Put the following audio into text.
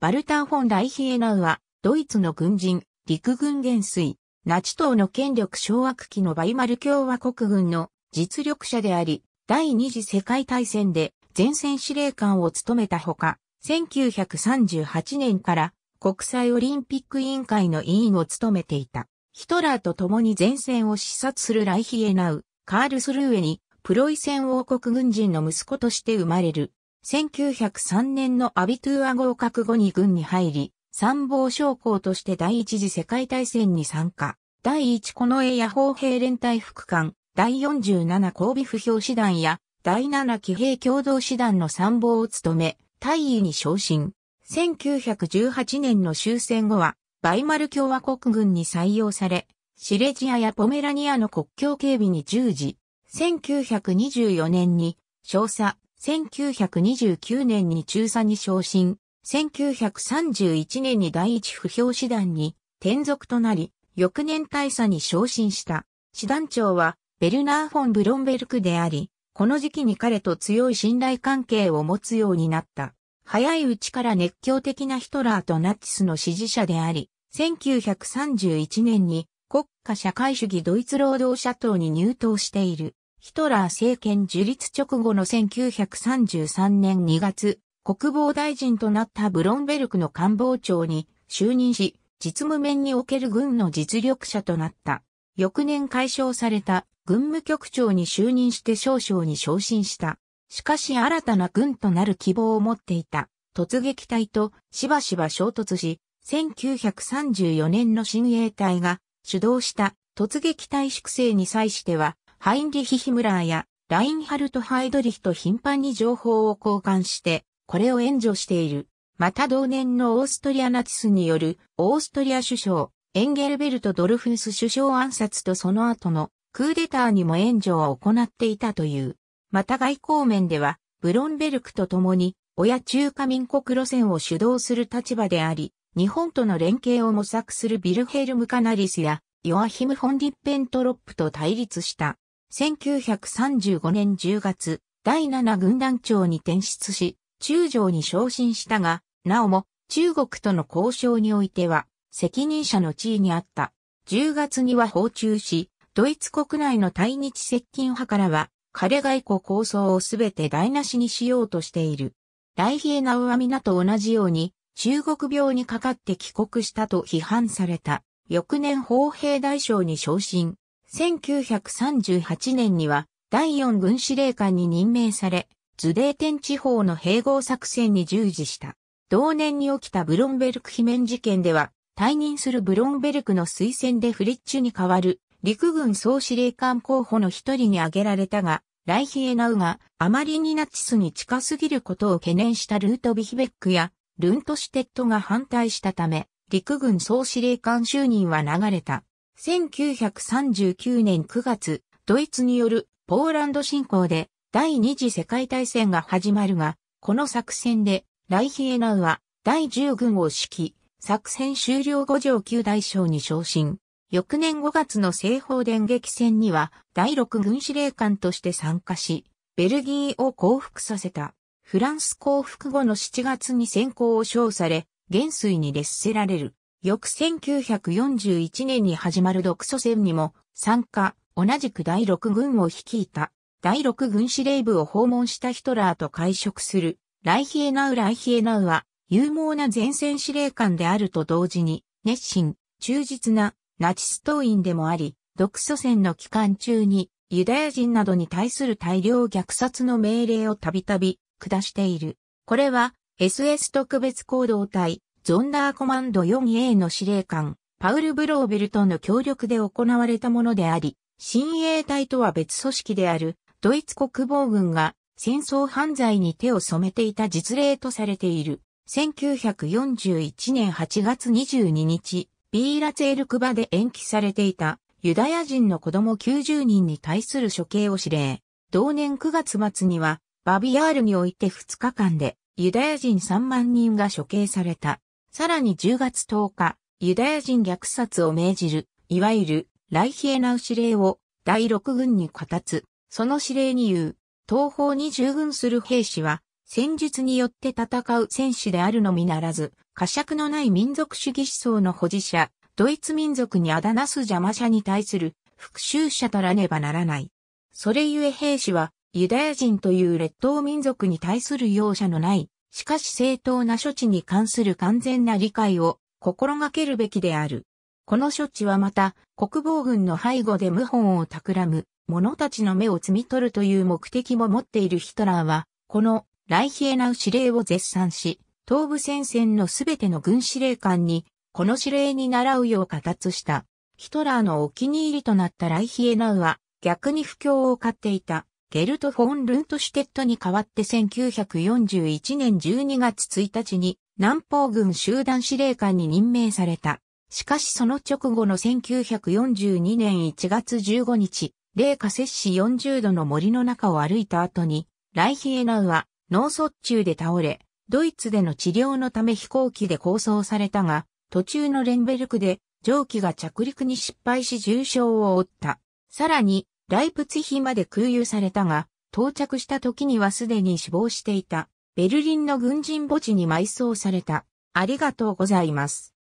バルター・フォン・ライヒエナウは、ドイツの軍人、陸軍元帥、ナチ党の権力掌握期のバイマル共和国軍の実力者であり、第二次世界大戦で前線司令官を務めたほか、1938年から国際オリンピック委員会の委員を務めていた。ヒトラーと共に前線を視察するライヒエナウ、カールスルーエに、プロイセン王国軍人の息子として生まれる。1903年のアビトゥア合格後に軍に入り、参謀将校として第一次世界大戦に参加。第1近衛野砲兵連隊副官、第47交尾不評師団や、第7騎兵共同師団の参謀を務め、大尉に昇進。1918年の終戦後は、バイマル共和国軍に採用され、シレジアやポメラニアの国境警備に従事。1924年に、少佐、1929年に中佐に昇進、1931年に第一不評師団に転属となり、翌年大佐に昇進した。師団長はベルナー・フォン・ブロンベルクであり、この時期に彼と強い信頼関係を持つようになった。早いうちから熱狂的なヒトラーとナチスの支持者であり、1931年に国家社会主義ドイツ労働者党に入党している。ヒトラー政権樹立直後の1933年2月、国防大臣となったブロンベルクの官房長に就任し、実務面における軍の実力者となった。翌年解消された軍務局長に就任して少将に昇進した。しかし新たな軍となる希望を持っていた突撃隊としばしば衝突し、1934年の新衛隊が主導した突撃隊粛清に際してはハインリヒ・ヒムラーやラインハルト・ハイドリヒと頻繁に情報を交換して、これを援助している。また同年のオーストリアナチスによるオーストリア首相、エンゲルベルト・ドルフス首相暗殺とその後のクーデターにも援助を行っていたという。また外交面では、ブロンベルクと共に、親中華民国路線を主導する立場であり、日本との連携を模索するビルヘルム・カナリスや、ヨアヒム・フォンディッペントロップと対立した。1935年10月、第7軍団長に転出し、中将に昇進したが、なおも中国との交渉においては、責任者の地位にあった。10月には訪中し、ドイツ国内の対日接近派からは、彼外交構想をすべて台無しにしようとしている。来平直網名と同じように、中国病にかかって帰国したと批判された。翌年法兵大将に昇進。1938年には第4軍司令官に任命され、ズデーテン地方の併合作戦に従事した。同年に起きたブロンベルク罷免事件では、退任するブロンベルクの推薦でフリッチュに代わる陸軍総司令官候補の一人に挙げられたが、ライヒエナウがあまりにナチスに近すぎることを懸念したルート・ビヒベックやルントシュテットが反対したため、陸軍総司令官就任は流れた。1939年9月、ドイツによるポーランド侵攻で第二次世界大戦が始まるが、この作戦でライヒエナウは第10軍を指揮、作戦終了後上級大将に昇進。翌年5月の西方電撃戦には第6軍司令官として参加し、ベルギーを降伏させた。フランス降伏後の7月に先行を称され、元帥に列せられる。翌1941年に始まる独ソ戦にも参加、同じく第6軍を率いた、第6軍司令部を訪問したヒトラーと会食する、ライヒエナウ・ライヒエナウは、勇猛な前線司令官であると同時に、熱心、忠実なナチス党員でもあり、独ソ戦の期間中に、ユダヤ人などに対する大量虐殺の命令をたびたび下している。これは、SS 特別行動隊、ゾンダーコマンド 4A の司令官、パウル・ブローベルとの協力で行われたものであり、親衛隊とは別組織である、ドイツ国防軍が戦争犯罪に手を染めていた実例とされている。1941年8月22日、ビーラツェルクバで延期されていたユダヤ人の子供90人に対する処刑を指令。同年9月末にはバビヤールにおいて2日間でユダヤ人3万人が処刑された。さらに10月10日、ユダヤ人虐殺を命じる、いわゆる、ライヒエナウ司令を、第6軍に語つ、その指令に言う、東方に従軍する兵士は、戦術によって戦う戦士であるのみならず、呵責のない民族主義思想の保持者、ドイツ民族にあだなす邪魔者に対する復讐者たらねばならない。それゆえ兵士は、ユダヤ人という劣等民族に対する容赦のないしかし正当な処置に関する完全な理解を心がけるべきである。この処置はまた、国防軍の背後で謀反を企む者たちの目を摘み取るという目的も持っているヒトラーは、このライヒエナウ司令を絶賛し、東部戦線のすべての軍司令官に、この司令に倣うよう形した。ヒトラーのお気に入りとなったライヒエナウは、逆に不況を買っていた。ゲルト・フォン・ルントシュテットに代わって1941年12月1日に南方軍集団司令官に任命された。しかしその直後の1942年1月15日、冷下摂氏40度の森の中を歩いた後に、ライヒエナウは脳卒中で倒れ、ドイツでの治療のため飛行機で構想されたが、途中のレンベルクで蒸気が着陸に失敗し重傷を負った。さらに、ライプツヒまで空輸されたが、到着した時にはすでに死亡していた。ベルリンの軍人墓地に埋葬された。ありがとうございます。